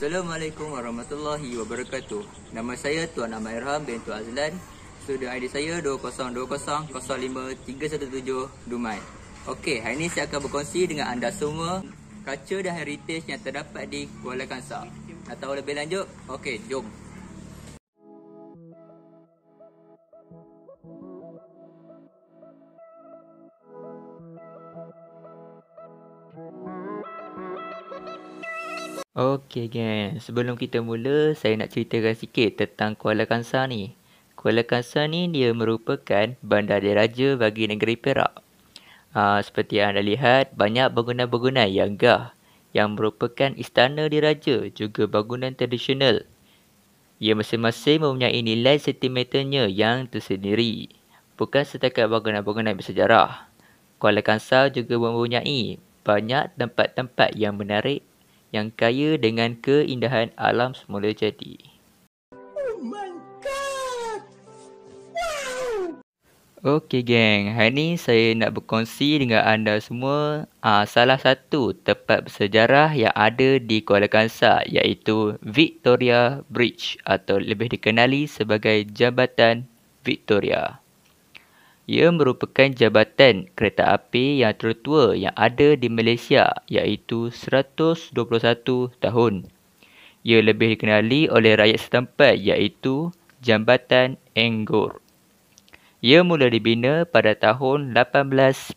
Assalamualaikum warahmatullahi wabarakatuh Nama saya Tuan Ahmad Irham bin Tuan Azlan Student ID saya 2020-05-317 Dumai Okey, hari ini saya akan berkongsi dengan anda semua Kaca dan heritage yang terdapat di Kuala Kangsar Atau lebih lanjut? Okey, jom Okay gang, sebelum kita mula, saya nak ceritakan sikit tentang Kuala Kangsar ni. Kuala Kangsar ni dia merupakan bandar diraja bagi negeri Perak. Aa, ah, seperti yang anda lihat, banyak bangunan-bangunan yang gah yang merupakan istana diraja juga bangunan tradisional. Ia masing-masing mempunyai nilai sentimeternya yang tersendiri. Bukan setakat bangunan-bangunan bersejarah. Kuala Kangsar juga mempunyai banyak tempat-tempat yang menarik yang kaya dengan keindahan alam semula jadi. Okey geng, hari ni saya nak berkongsi dengan anda semua uh, salah satu tempat bersejarah yang ada di Kuala Kangsar iaitu Victoria Bridge atau lebih dikenali sebagai Jabatan Victoria. Ia merupakan jabatan kereta api yang tertua yang ada di Malaysia iaitu 121 tahun. Ia lebih dikenali oleh rakyat setempat iaitu Jambatan Enggor. Ia mula dibina pada tahun 1897.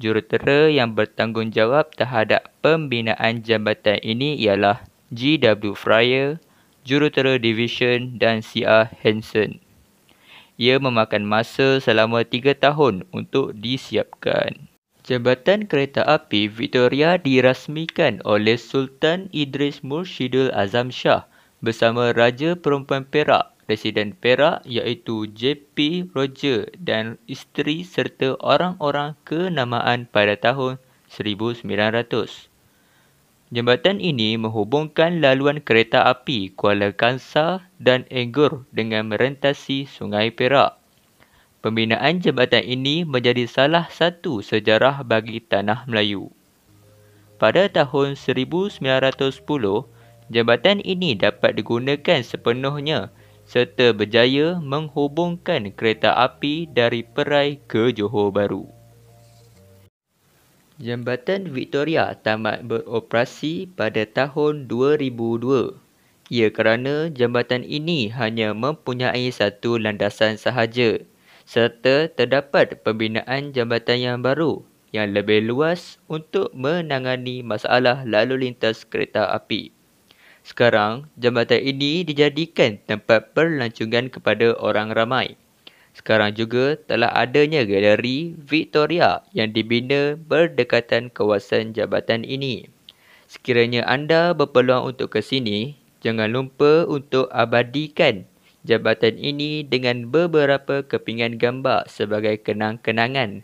Jurutera yang bertanggungjawab terhadap pembinaan jambatan ini ialah G.W. Fryer, Jurutera Division dan C.R. Hansen. Ia memakan masa selama 3 tahun untuk disiapkan. Jabatan Kereta Api Victoria dirasmikan oleh Sultan Idris Murshidul Azam Shah bersama Raja Perempuan Perak, Residen Perak iaitu JP Roger dan isteri serta orang-orang kenamaan pada tahun 1900. Jambatan ini menghubungkan laluan kereta api Kuala Kangsar dan Enggur dengan merentasi Sungai Perak. Pembinaan jambatan ini menjadi salah satu sejarah bagi tanah Melayu. Pada tahun 1910, jambatan ini dapat digunakan sepenuhnya serta berjaya menghubungkan kereta api dari Perai ke Johor Bahru. Jambatan Victoria tamat beroperasi pada tahun 2002. Ia kerana jambatan ini hanya mempunyai satu landasan sahaja serta terdapat pembinaan jambatan yang baru yang lebih luas untuk menangani masalah lalu lintas kereta api. Sekarang, jambatan ini dijadikan tempat perlancongan kepada orang ramai. Sekarang juga telah adanya galeri Victoria yang dibina berdekatan kawasan jabatan ini. Sekiranya anda berpeluang untuk ke sini, jangan lupa untuk abadikan jabatan ini dengan beberapa kepingan gambar sebagai kenang-kenangan.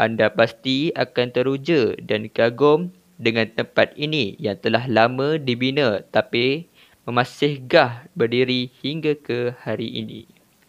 Anda pasti akan teruja dan kagum dengan tempat ini yang telah lama dibina tapi masih gah berdiri hingga ke hari ini.